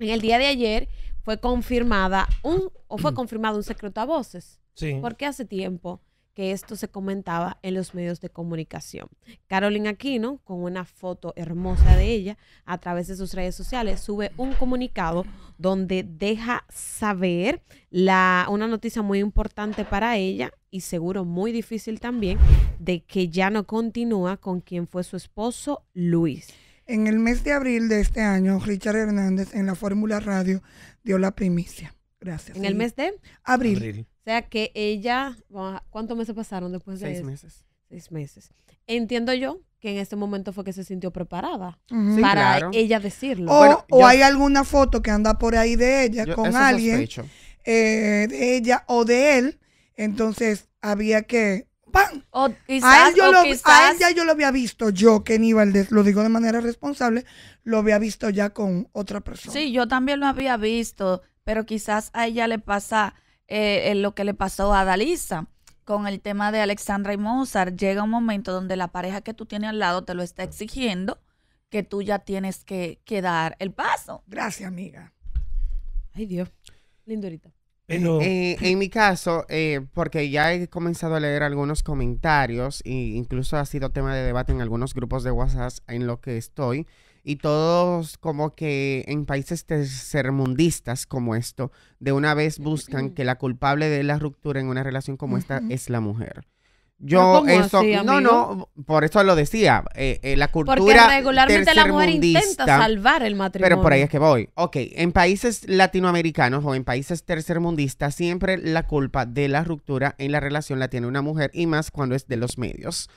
En el día de ayer fue confirmada un, o fue confirmado un secreto a voces. Sí. Porque hace tiempo que esto se comentaba en los medios de comunicación. Carolina Aquino, con una foto hermosa de ella, a través de sus redes sociales, sube un comunicado donde deja saber la, una noticia muy importante para ella y seguro muy difícil también, de que ya no continúa con quien fue su esposo, Luis. En el mes de abril de este año, Richard Hernández en la Fórmula Radio dio la primicia. Gracias. ¿En el mes de? abril. O sea que ella, ¿cuántos meses pasaron después de Seis meses. Seis meses. Entiendo yo que en ese momento fue que se sintió preparada para ella decirlo. O, hay alguna foto que anda por ahí de ella con alguien, eh, de ella o de él, entonces había que... ¡Pam! O quizás, a, yo lo, ya yo lo había visto, yo, que Valdez, lo digo de manera responsable, lo había visto ya con otra persona. Sí, yo también lo había visto, pero quizás a ella le pasa eh, en lo que le pasó a Dalisa con el tema de Alexandra y Mozart. Llega un momento donde la pareja que tú tienes al lado te lo está exigiendo que tú ya tienes que, dar el paso. Gracias, amiga. Ay, Dios. Lindo ahorita. Eh, eh, en mi caso, porque ya he comenzado a leer algunos comentarios e incluso ha sido tema de debate en algunos grupos de WhatsApp en lo que estoy, y todos como que en países tercermundistas como esto, de una vez buscan que la culpable de la ruptura en una relación como esta es la mujer. Yo eso no no por eso lo decía eh, eh la cultura porque regularmente la mujer intenta salvar el matrimonio pero por ahí es que voy Ok, en países latinoamericanos o en países tercermundistas siempre la culpa de la ruptura en la relación la tiene una mujer y más cuando es de los medios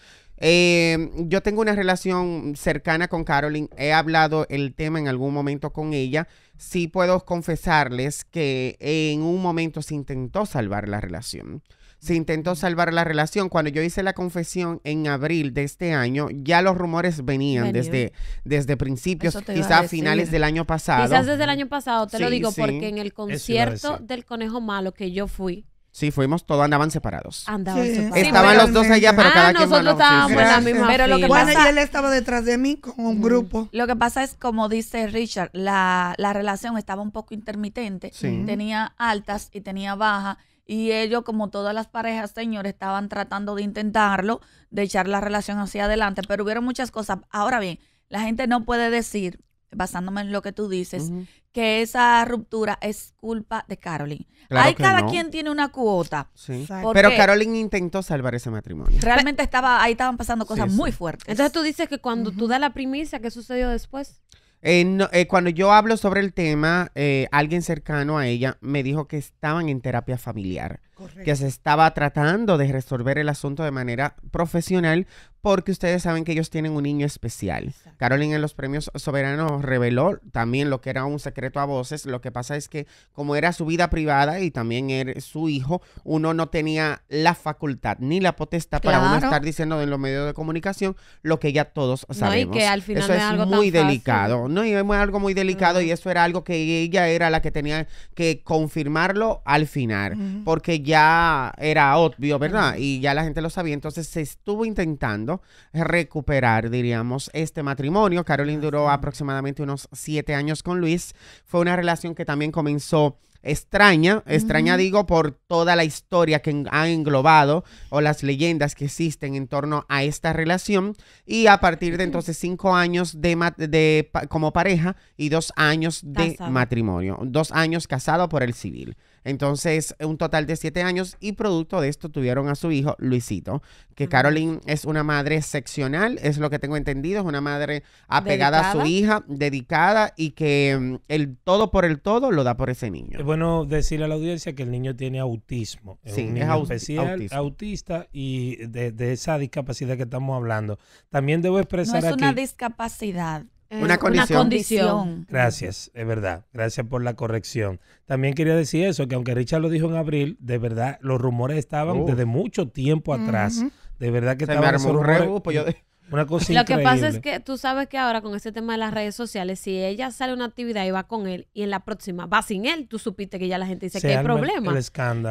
eh, yo tengo una relación cercana con Carolyn. He hablado el tema en algún momento con ella. Sí puedo confesarles que en un momento se intentó salvar la relación. Se intentó salvar la relación. Cuando yo hice la confesión en abril de este año, ya los rumores venían desde, desde principios, quizás finales del año pasado. Quizás desde el año pasado, te lo digo, porque en el concierto del Conejo Malo que yo fui, Sí, fuimos, todos andaban separados. Andaban Estaban los dos allá, pero ah, cada nosotros quien estábamos en la misma pero Bueno, y él estaba detrás de mí con un mm. grupo. Lo que pasa es, como dice Richard, la, relación estaba un poco intermitente. Tenía altas y tenía bajas. Y ellos, como todas las parejas, señores, estaban tratando de intentarlo, de echar la relación hacia adelante. Pero hubieron muchas cosas. Ahora bien, la gente no puede decir basándome en lo que tú dices, que esa ruptura es culpa de Caroline. Claro Hay cada quien tiene una cuota. Pero Caroline intentó salvar ese matrimonio. Realmente estaba, ahí estaban pasando cosas muy fuertes. Entonces tú dices que cuando tú das la primicia, ¿qué sucedió después? Eh, eh, cuando yo hablo sobre el tema, eh, alguien cercano a ella me dijo que estaban en terapia familiar que se estaba tratando de resolver el asunto de manera profesional porque ustedes saben que ellos tienen un niño especial. Caroline en los premios soberanos reveló también lo que era un secreto a voces. Lo que pasa es que como era su vida privada y también era su hijo, uno no tenía la facultad ni la potestad para uno estar diciendo en los medios de comunicación lo que ya todos sabemos. que al final eso es, muy delicado, ¿no? Y es algo muy delicado y eso era algo que ella era la que tenía que confirmarlo al final, porque ya ya era obvio, ¿verdad? Y ya la gente lo sabía. Entonces se estuvo intentando recuperar, diríamos, este matrimonio. Caroline duró aproximadamente unos siete años con Luis. Fue una relación que también comenzó extraña, extraña digo por toda la historia que ha englobado o las leyendas que existen en torno a esta relación y a partir de entonces cinco años de, como pareja y dos años de matrimonio, dos años casado por el civil. Entonces, un total de siete años y producto de esto tuvieron a su hijo Luisito, que carolyn Caroline es una madre excepcional, es lo que tengo entendido, es una madre apegada a su hija, dedicada y que mm, el todo por el todo lo da por ese niño. Es bueno decirle a la audiencia que el niño tiene autismo, es sí, es autista y de, esa discapacidad que estamos hablando. También debo expresar no es una discapacidad, eh, una condición. Gracias, es verdad. Gracias por la corrección. También quería decir eso, que aunque Richard lo dijo en abril, de verdad, los rumores estaban desde mucho tiempo atrás. De verdad que estaban me rumores. Una Lo que pasa es que tú sabes que ahora con este tema de las redes sociales, si ella sale una actividad y va con él y en la próxima va sin él, tú supiste que ya la gente dice que hay problema.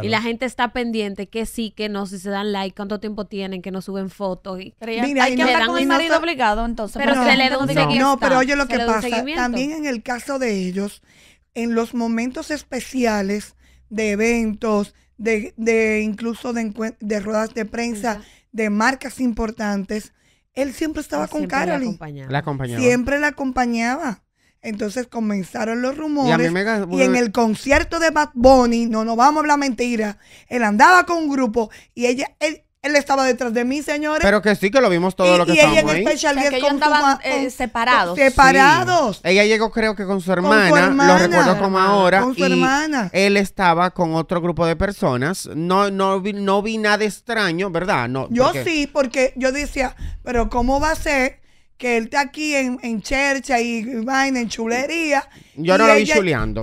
Y la gente está pendiente que sí, que no, si se dan like, cuánto tiempo tienen, que no suben fotos. Y... Mira, hay que hablar con el marido obligado entonces. Pero, no, pero oye lo que pasa, también en el caso de ellos, en los momentos especiales de eventos, de, incluso de, ruedas de prensa, de marcas importantes, él siempre estaba con La, acompañaba. Siempre la acompañaba. Entonces comenzaron los rumores. Y, en el concierto de Bad Bunny, no nos vamos a hablar mentira, él andaba con un grupo y ella, él, él estaba detrás de mí, señores. Pero que sí, que lo vimos todo lo que y ella en especial. Special eh, separados. Separados. Ella llegó, creo que con su hermana. Con Lo recuerdo como ahora. Con su hermana. Él estaba con otro grupo de personas. No, no, vi, no vi nada extraño, ¿verdad? No, yo sí, porque yo decía, pero ¿cómo va a ser? que él está aquí en, en chercha y vaina, en chulería. Yo no lo vi chuleando.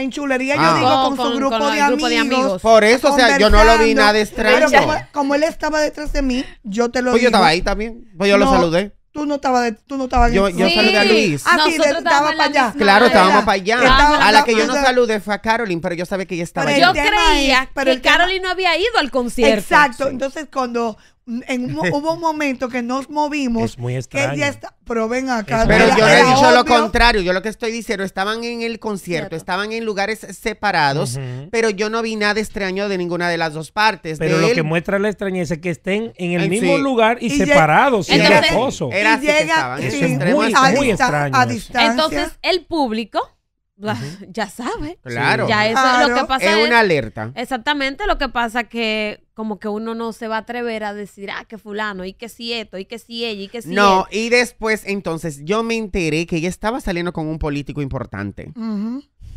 En chulería yo ah. digo con, su grupo, de amigos, Por eso, o sea, yo no lo vi nada extraño. Pero como, él estaba detrás de mí, yo te lo Pues yo estaba ahí también. Pues yo lo saludé. Tú no estabas tú no Yo, yo saludé a Luis. Ah, sí, estaba para allá. Claro, estábamos para allá. a la que yo no saludé fue a Carolyn, pero yo sabía que ella estaba allá. Yo creía que Carolyn no había ido al concierto. Exacto. Entonces, cuando en hubo un momento que nos movimos. Es muy extraño. Que pero acá. Pero yo le he dicho lo contrario. Yo lo que estoy diciendo, estaban en el concierto, estaban en lugares separados, pero yo no vi nada extraño de ninguna de las dos partes. Pero lo que muestra la extrañeza es que estén en el mismo lugar y, separados. sin el acoso. Era es muy, extraño. distancia. Entonces, el público. Ah, ya sabe. Claro. Ya eso, Lo que pasa es una alerta. Exactamente. Lo que pasa que como que uno no se va a atrever a decir, ah, que fulano, y que si esto, y que si ella, y que si No, y después, entonces, yo me enteré que ella estaba saliendo con un político importante.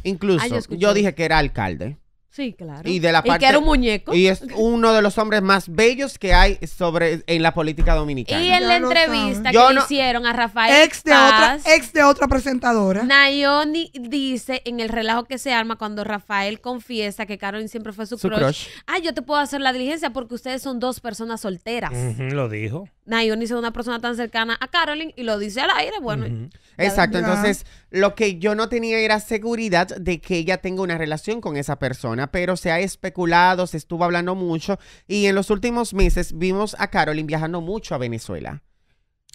Incluso, ah, yo, dije que era alcalde. Sí, claro. Y de la parte, que era un muñeco. Y es uno de los hombres más bellos que hay sobre en la política dominicana. Y en la entrevista que hicieron a Rafael ex de otra ex de otra presentadora. Nayoni dice en el relajo que se arma cuando Rafael confiesa que Carolyn siempre fue su, crush, Ah, yo te puedo hacer la diligencia porque ustedes son dos personas solteras. lo dijo ni soy una persona tan cercana a Carolyn y lo dice al aire, bueno. Exacto, entonces lo que yo no tenía era seguridad de que ella tenga una relación con esa persona, pero se ha especulado, se estuvo hablando mucho y en los últimos meses vimos a Carolyn viajando mucho a Venezuela.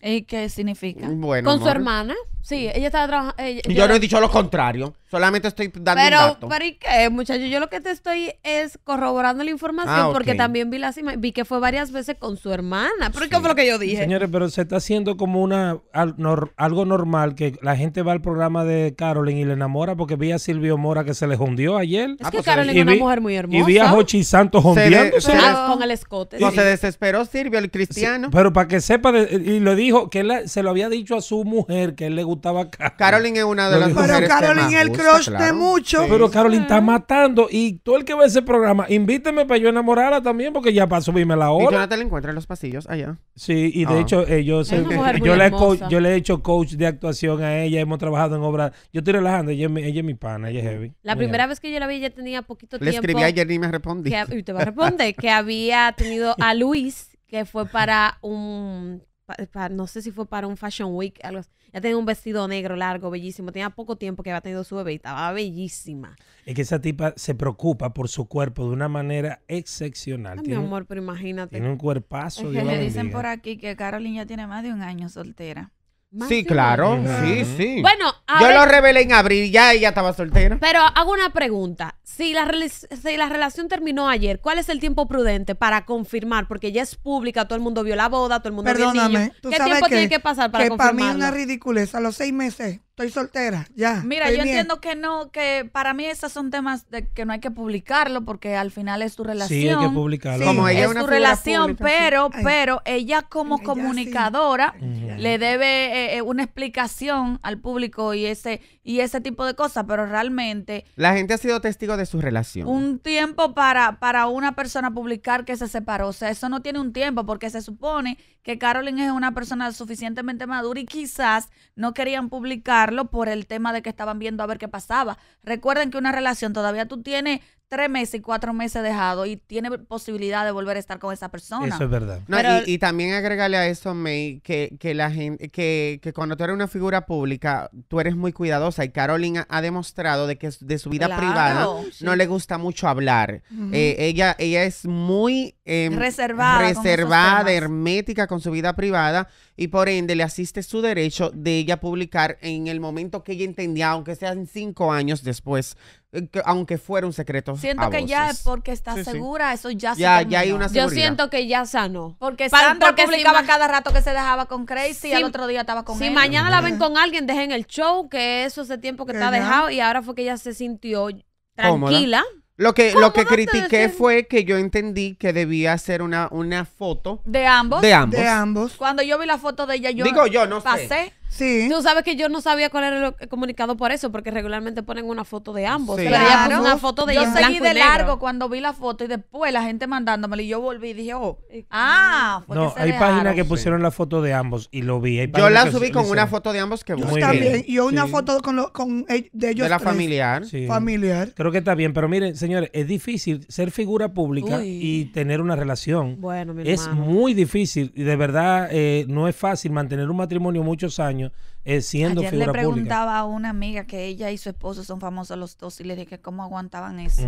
¿Y qué significa? Con su hermana. Sí, ella estaba trabajando. Yo, no he dicho lo contrario. Solamente estoy dando un dato. pero ¿y qué, muchacho? Yo lo que te estoy es corroborando la información ah, porque también vi las imágenes vi que fue varias veces con su hermana. ¿Pero fue lo que yo dije? Señores, pero se está haciendo como una algo normal que la gente va al programa de Carolyn y le enamora porque vi a Silvio Mora que se le hundió ayer. Es ah, que pues, Carolyn es una mujer muy hermosa. y vi a Jochi Santos hundiéndose. se- ah, con el escote. No se desesperó Silvio, el cristiano. Pero para que sepa, y lo di dijo que él se lo había dicho a su mujer que él le gustaba Caroline Carolyn es una de las Pero Caroline Carolyn es el crush de muchos. Pero Carolyn está matando. Y tú el que ve ese programa, invíteme para yo enamorarla también, porque ya para subirme la hora. Y Jonathan la encuentra en los pasillos allá. Sí, y de ah. hecho, eh, yo, yo, le he hecho coach de actuación a ella. Hemos trabajado en obras. Yo estoy relajando. Ella, es mi pana, ella es heavy. La primera vez que yo la vi, ella tenía poquito tiempo. Le escribí ayer y me respondí. y te va a responder. que había tenido a Luis que fue para un no sé si fue para un Fashion Week, algo tenía un vestido negro largo, bellísimo. Tenía poco tiempo que había tenido su bebé y estaba bellísima. Es que esa tipa se preocupa por su cuerpo de una manera excepcional. tiene, mi amor, pero imagínate. Tiene un cuerpazo. que le dicen por aquí que Carolina ya tiene más de un año soltera sí, claro, sí, sí. Bueno, yo lo revelé en abril, ya ella estaba soltera. Pero hago una pregunta. Si la, relación terminó ayer, ¿cuál es el tiempo prudente para confirmar? Porque ya es pública, todo el mundo vio la boda, todo el mundo Perdóname, vio el niño. ¿Qué tiempo tiene que pasar para confirmar? que para mí es una ridiculez. A los seis meses Estoy soltera, ya. Mira, yo entiendo que no, que para mí esos son temas de que no hay que publicarlo porque al final es tu relación. Sí, hay que publicarlo. como es una tu relación, pero, pero ella como comunicadora le debe eh, eh, una explicación al público y ese y ese tipo de cosas, pero realmente la gente ha sido testigo de su relación. Un tiempo para para una persona publicar que se separó, o sea, eso no tiene un tiempo porque se supone que Carolyn es una persona suficientemente madura y quizás no querían publicar por el tema de que estaban viendo a ver qué pasaba. Recuerden que una relación todavía tú tienes tres meses y cuatro meses dejado y tiene posibilidad de volver a estar con esa persona. Eso es verdad. y, también agregarle a eso, May, que, que la gente, que, que, cuando tú eres una figura pública, tú eres muy cuidadosa y Carolina ha demostrado de que de su vida privada no le gusta mucho hablar. Eh, ella, ella es muy em, reservada, reservada hermética con su vida privada y por ende le asiste su derecho de ella publicar en el momento que ella entendía, aunque sean cinco años después eh, aunque fuera un secreto. Siento que ya es porque está segura, eso ya, ya se ya hay una Yo siento que ya sanó. Porque Sandra que publicaba cada rato que se dejaba con Crazy y al otro día estaba con Si mañana la ven con alguien, dejen el show, que eso es el tiempo que está dejado y ahora fue que ella se sintió tranquila. Lo que, lo que critiqué fue que yo entendí que debía hacer una, una foto. ¿De ambos? De ambos. Cuando yo vi la foto de ella, yo. Digo yo, no pasé. Sé. Sí. Tú sabes que yo no sabía cuál era el comunicado por eso, porque regularmente ponen una foto de ambos. Sí. Claro. una foto de yo seguí de largo cuando vi la foto y después la gente mandándomela y yo volví y dije, oh, ah, No, hay páginas que pusieron la foto de ambos y lo vi. yo la subí con una foto de ambos que yo también. Bien. Yo una foto con, con de ellos. De la familiar. Familiar. Creo que está bien, pero miren, señores, es difícil ser figura pública y tener una relación. Es muy difícil y de verdad eh, no es fácil mantener un matrimonio muchos años es siendo Ayer le preguntaba a una amiga que ella y su esposo son famosos los dos y le dije que cómo aguantaban eso.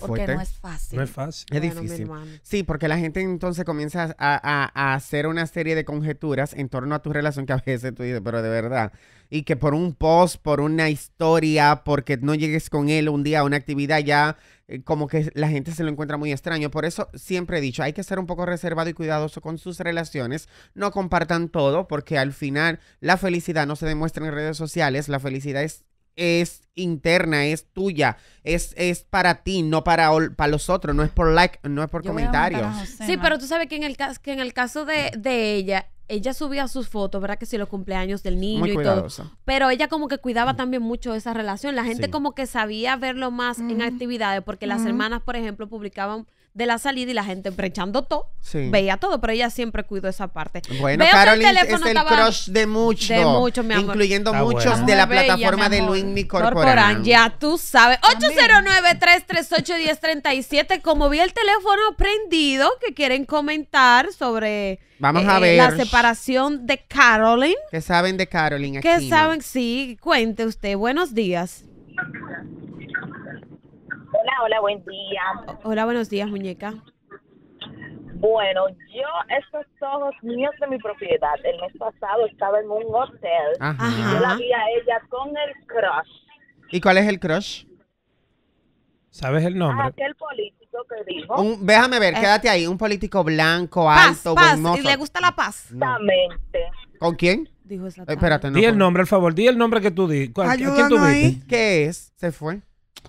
porque no es fácil. es difícil. Sí, porque la gente entonces comienza a, a, hacer una serie de conjeturas en torno a tu relación que a veces tú dices, pero de verdad. Y que por un post, por una historia, porque no llegues con él un día a una actividad ya eh, como que la gente se lo encuentra muy extraño. Por eso siempre he dicho, hay que ser un poco reservado y cuidadoso con sus relaciones. No compartan todo porque al final la felicidad no se demuestra en redes sociales, la felicidad es, es interna, es tuya, es, es para ti, no para, para los otros, no es por like, no es por comentarios. Sí, pero tú sabes que en el, que en el caso de, de ella, ella subía sus fotos, ¿verdad? Que si los cumpleaños del niño y todo. Pero ella como que cuidaba también mucho esa relación. La gente como que sabía verlo más en actividades, porque las hermanas, por ejemplo, publicaban de la salida y la gente brechando todo. Veía todo, pero ella siempre cuidó esa parte. Bueno, carolyn es el crush de muchos. Incluyendo muchos de la plataforma de Luis Corporan. Ya tú sabes. 809-338-1037. Como vi el teléfono prendido, que quieren comentar sobre. Vamos a ver. La separación de carolyn ¿Qué saben de carolyn Aquí, ¿Qué saben? Sí, cuente usted. Buenos días. Hola, hola, buen día. Hola, buenos días, muñeca. Bueno, yo, estos ojos míos de mi propiedad, el mes pasado estaba en un hotel y yo la vi a ella con el crush. ¿Y cuál es el crush? ¿Sabes el nombre? Ah, aquel político que dijo. Un, déjame ver, eh. quédate ahí. Un político blanco, alto, buen Y le gusta la paz. Exactamente. ¿Con quién? Dijo esa eh, espérate, no. Di el nombre, al favor. Di el nombre que tú di. ¿Cuál- ¿A ¿Qué es? Se fue.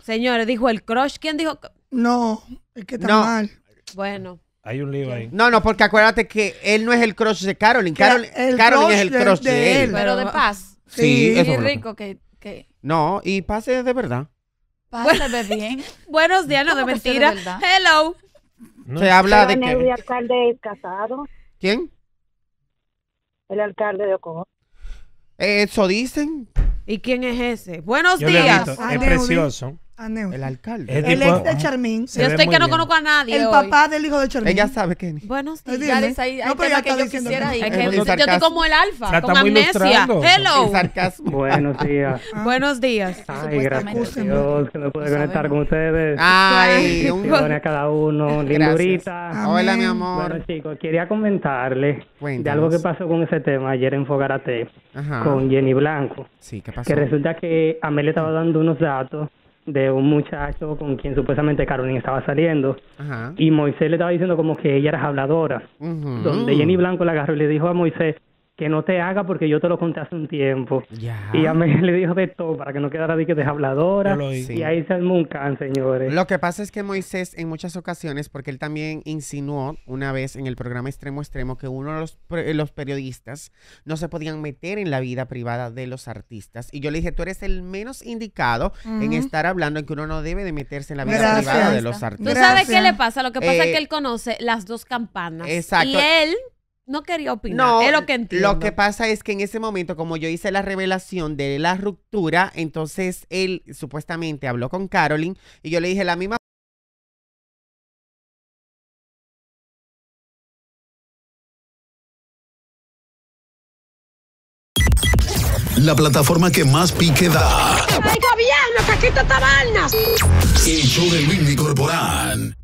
Señores, dijo el crush. ¿Quién dijo? No, es que está mal. Bueno. Hay un lío ahí. No, no, porque acuérdate que él no es el crush de Carolyn. Caroline es el crush de, él. Pero de paz. Sí, es rico que, No, y pase de verdad. bien. Buenos días, no de mentira. Hello. Se habla de que... El alcalde es casado, ¿Quién? el alcalde de Ocó Eso dicen, ¿Y quién es ese? Buenos días. Es precioso. El alcalde. El, ex de Charmín. Yo estoy que no conozco a nadie. El papá del hijo de Charmín. Ella sabe que. Buenos días. no, pero ya que yo quisiera ir. Es que yo estoy como el alfa, la con amnesia. Hello. Sarcasmo. Buenos días. Ah. Buenos días. Ay, gracias Dios que me puede conectar con ustedes. Ay, un a cada uno. Lindurita. Hola, mi amor. Bueno, chicos, quería comentarle de algo que pasó con ese tema ayer en Fogarate con Jenny Blanco. Sí, ¿qué pasó? Que resulta que le estaba dando unos datos de un muchacho con quien supuestamente Carolina estaba saliendo. Y Moisés le estaba diciendo como que ella era habladora. Donde Jenny Blanco la agarró y le dijo a Moisés, que no te haga porque yo te lo conté hace un tiempo. Ya. Y a mí le dijo de todo para que no quedara de que deshabladora. habladora. Y ahí se señores. Lo que pasa es que Moisés en muchas ocasiones, porque él también insinuó una vez en el programa Extremo Extremo que uno de los, eh, los periodistas no se podían meter en la vida privada de los artistas. Y yo le dije, tú eres el menos indicado en estar hablando en que uno no debe de meterse en la vida privada de los artistas. ¿Tú sabes qué le pasa? Lo que pasa es que eh, él conoce las dos campanas. Exacto. Y él no quería opinar. No, es lo que entiendo. Lo que pasa es que en ese momento, como yo hice la revelación de la ruptura, entonces él supuestamente habló con Carolyn y yo le dije la misma. La plataforma que más pique da. ¡Ay,